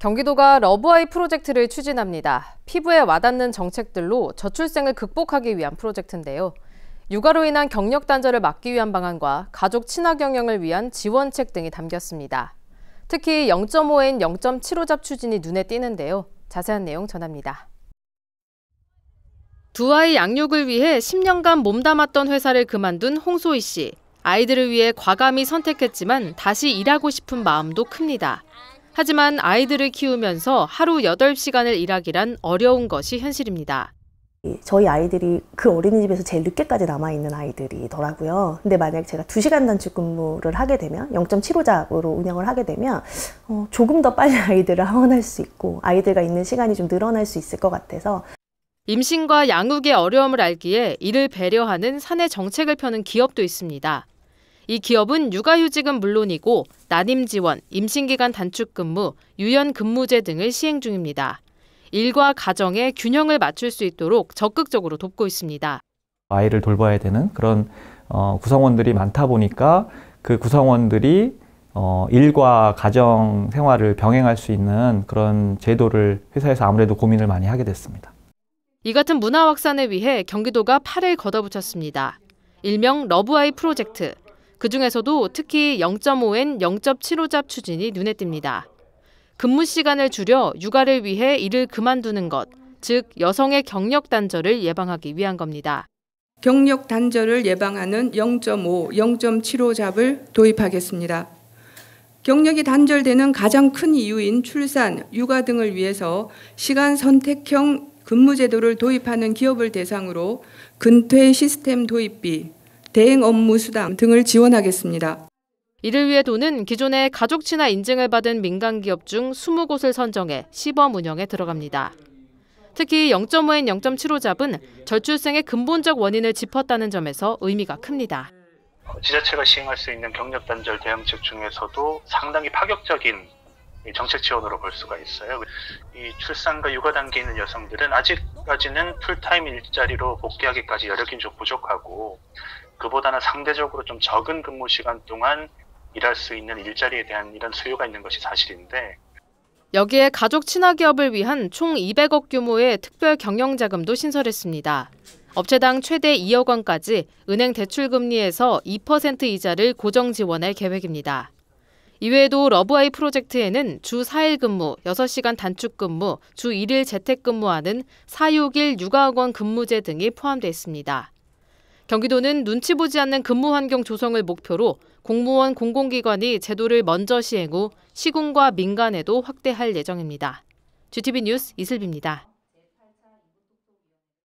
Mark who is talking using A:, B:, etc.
A: 경기도가 러브아이 프로젝트를 추진합니다. 피부에 와닿는 정책들로 저출생을 극복하기 위한 프로젝트인데요. 육아로 인한 경력 단절을 막기 위한 방안과 가족 친화 경영을 위한 지원책 등이 담겼습니다. 특히 0.5엔 0.75잡 추진이 눈에 띄는데요. 자세한 내용 전합니다. 두 아이 양육을 위해 10년간 몸담았던 회사를 그만둔 홍소희 씨. 아이들을 위해 과감히 선택했지만 다시 일하고 싶은 마음도 큽니다. 하지만 아이들을 키우면서 하루 8시간을 일하기란 어려운 것이 현실입니다.
B: 저희 아이들이 그 어린이집에서 제일 늦게까지 남아있는 아이들이더라고요. 근데 만약 제가 2시간 단축 근무를 하게 되면 0 7 5잡로 운영을 하게 되면 어, 조금 더 빨리 아이들을 하원할 수 있고 아이들과 있는 시간이 좀 늘어날 수 있을 것 같아서
A: 임신과 양육의 어려움을 알기에 이를 배려하는 사내 정책을 펴는 기업도 있습니다. 이 기업은 육아휴직은 물론이고 난임 지원, 임신기간 단축 근무, 유연 근무제 등을 시행 중입니다. 일과 가정의 균형을 맞출 수 있도록 적극적으로 돕고 있습니다.
C: 아이를 돌봐야 되는 그런 어, 구성원들이 많다 보니까 그 구성원들이 어, 일과 가정 생활을 병행할 수 있는 그런 제도를 회사에서 아무래도 고민을 많이 하게 됐습니다.
A: 이 같은 문화 확산을 위해 경기도가 팔을 걷어붙였습니다. 일명 러브아이 프로젝트. 그중에서도 특히 0.5엔 0.75잡 추진이 눈에 띕니다. 근무 시간을 줄여 육아를 위해 일을 그만두는 것, 즉 여성의 경력
B: 단절을 예방하기 위한 겁니다. 경력 단절을 예방하는 0.5, 0.75잡을 도입하겠습니다. 경력이 단절되는 가장 큰 이유인 출산, 육아 등을 위해서 시간 선택형 근무 제도를 도입하는 기업을 대상으로 근퇴 시스템 도입비, 대행 업무 수당 등을 지원하겠습니다.
A: 이를 위해 도는 기존의 가족 친화 인증을 받은 민간 기업 중 20곳을 선정해 시범 운영에 들어갑니다. 특히 0.5엔 0.75 잡은 절출생의 근본적 원인을 짚었다는 점에서 의미가 큽니다.
C: 지자체가 시행할 수 있는 경력 단절 대응책 중에서도 상당히 파격적인 정책 지원으로 볼 수가 있어요. 이 출산과 육아 단계에 있는 여성들은 아직까지는 풀타임 일자리로 복귀하기까지 여력이 좀 부족하고 그보다는 상대적으로 좀 적은 근무 시간 동안 일할 수 있는 일자리에 대한 이런 수요가 있는 것이 사실인데
A: 여기에 가족 친화기업을 위한 총 200억 규모의 특별 경영자금도 신설했습니다. 업체당 최대 2억 원까지 은행 대출 금리에서 2% 이자를 고정 지원할 계획입니다. 이외에도 러브아이 프로젝트에는 주 4일 근무, 6시간 단축 근무, 주 1일 재택 근무하는 4, 6일 육아학원 근무제 등이 포함되어 있습니다. 경기도는 눈치 보지 않는 근무 환경 조성을 목표로 공무원 공공기관이 제도를 먼저 시행 후 시군과 민간에도 확대할 예정입니다. GTV 뉴스 이슬비입니다.